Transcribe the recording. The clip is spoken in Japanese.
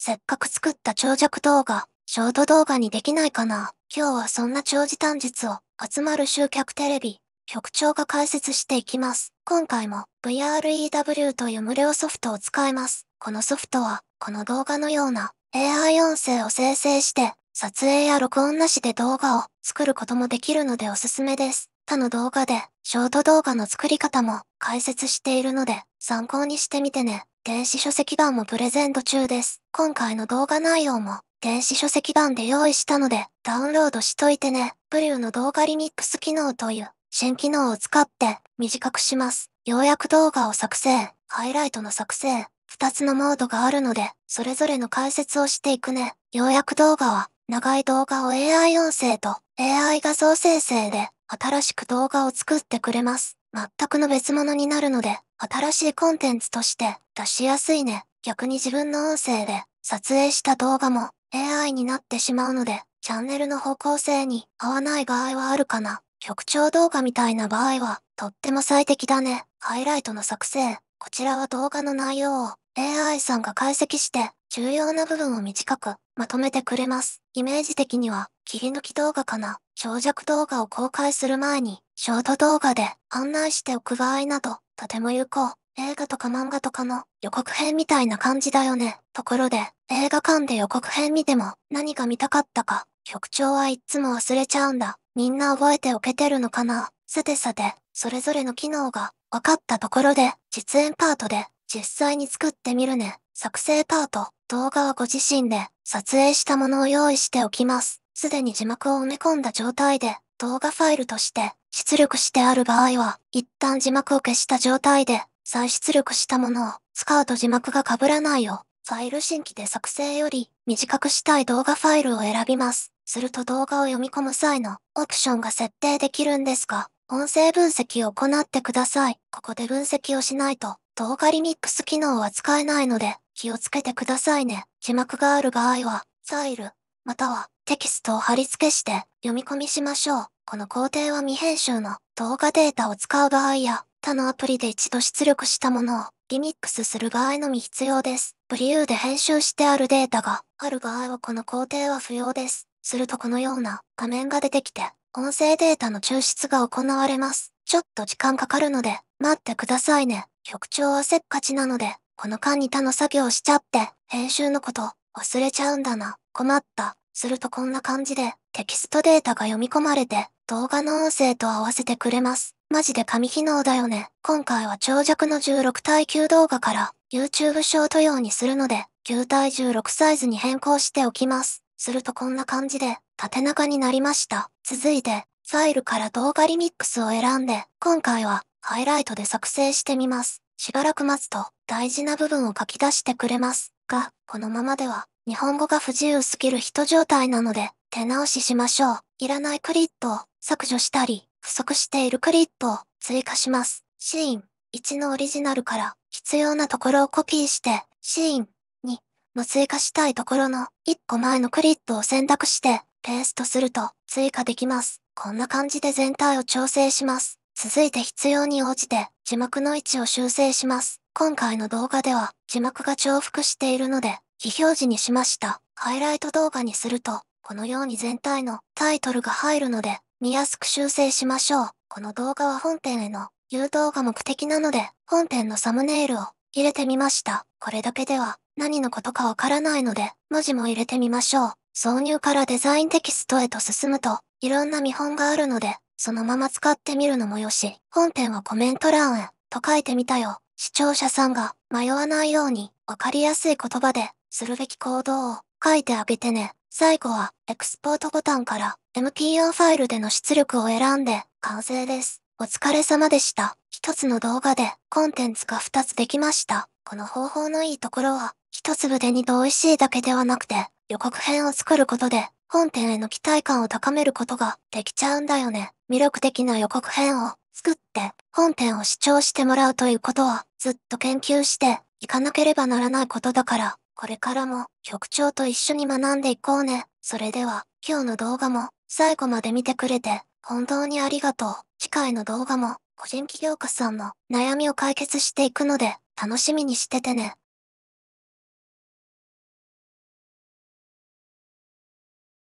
せっかく作った長尺動画、ショート動画にできないかな。今日はそんな長時短術を集まる集客テレビ、局長が解説していきます。今回も VREW という無料ソフトを使います。このソフトは、この動画のような AI 音声を生成して、撮影や録音なしで動画を作ることもできるのでおすすめです。他の動画で、ショート動画の作り方も解説しているので、参考にしてみてね。電子書籍版もプレゼント中です。今回の動画内容も電子書籍版で用意したのでダウンロードしといてね。ブリューの動画リミックス機能という新機能を使って短くします。ようやく動画を作成、ハイライトの作成、2つのモードがあるので、それぞれの解説をしていくね。ようやく動画は長い動画を AI 音声と AI 画像生成で新しく動画を作ってくれます。全くの別物になるので、新しいコンテンツとして出しやすいね。逆に自分の音声で撮影した動画も AI になってしまうので、チャンネルの方向性に合わない場合はあるかな。曲調動画みたいな場合は、とっても最適だね。ハイライトの作成。こちらは動画の内容を AI さんが解析して重要な部分を短くまとめてくれます。イメージ的には切り抜き動画かな。長尺動画を公開する前にショート動画で案内しておく場合などとても有効。映画とか漫画とかの予告編みたいな感じだよね。ところで映画館で予告編見ても何が見たかったか局長はいっつも忘れちゃうんだ。みんな覚えておけてるのかなさてさて、それぞれの機能が分かったところで、実演パートで実際に作ってみるね。作成パート。動画はご自身で撮影したものを用意しておきます。すでに字幕を埋め込んだ状態で動画ファイルとして出力してある場合は、一旦字幕を消した状態で再出力したものを使うと字幕が被らないよう、ファイル新規で作成より短くしたい動画ファイルを選びます。すると動画を読み込む際のオプションが設定できるんですが、音声分析を行ってください。ここで分析をしないと動画リミックス機能は使えないので、気をつけてくださいね。字幕がある場合は、ファイル、またはテキストを貼り付けして読み込みしましょう。この工程は未編集の動画データを使う場合や、他のアプリで一度出力したものをリミックスする場合のみ必要です。ブリューで編集してあるデータがある場合はこの工程は不要です。するとこのような画面が出てきて、音声データの抽出が行われます。ちょっと時間かかるので、待ってくださいね。局長はせっかちなので、この間に他の作業しちゃって、編集のこと忘れちゃうんだな。困った。するとこんな感じで、テキストデータが読み込まれて、動画の音声と合わせてくれます。マジで神機能だよね。今回は長尺の16対9動画から YouTube ショート用にするので、9対16サイズに変更しておきます。するとこんな感じで、縦長になりました。続いて、ファイルから動画リミックスを選んで、今回はハイライトで作成してみます。しばらく待つと大事な部分を書き出してくれますが、このままでは日本語が不自由すぎる人状態なので手直ししましょう。いらないクリットを削除したり、不足しているクリットを追加します。シーン1のオリジナルから必要なところをコピーして、シーン2の追加したいところの1個前のクリットを選択してペーストすると追加できます。こんな感じで全体を調整します。続いて必要に応じて字幕の位置を修正します。今回の動画では字幕が重複しているので、非表示にしました。ハイライト動画にすると、このように全体のタイトルが入るので、見やすく修正しましょう。この動画は本編への誘導が目的なので、本編のサムネイルを入れてみました。これだけでは何のことかわからないので、文字も入れてみましょう。挿入からデザインテキストへと進むと、いろんな見本があるので、そのまま使ってみるのもよし、本編はコメント欄へ、と書いてみたよ。視聴者さんが迷わないように、わかりやすい言葉で、するべき行動を書いてあげてね。最後は、エクスポートボタンから MP4 ファイルでの出力を選んで、完成です。お疲れ様でした。一つの動画でコンテンツが二つできました。この方法のいいところは、一粒で二度美味しいだけではなくて、予告編を作ることで、本編への期待感を高めることができちゃうんだよね。魅力的な予告編を作って本編を視聴してもらうということはずっと研究していかなければならないことだから、これからも局長と一緒に学んでいこうね。それでは今日の動画も最後まで見てくれて本当にありがとう。次回の動画も個人企業家さんの悩みを解決していくので楽しみにしててね。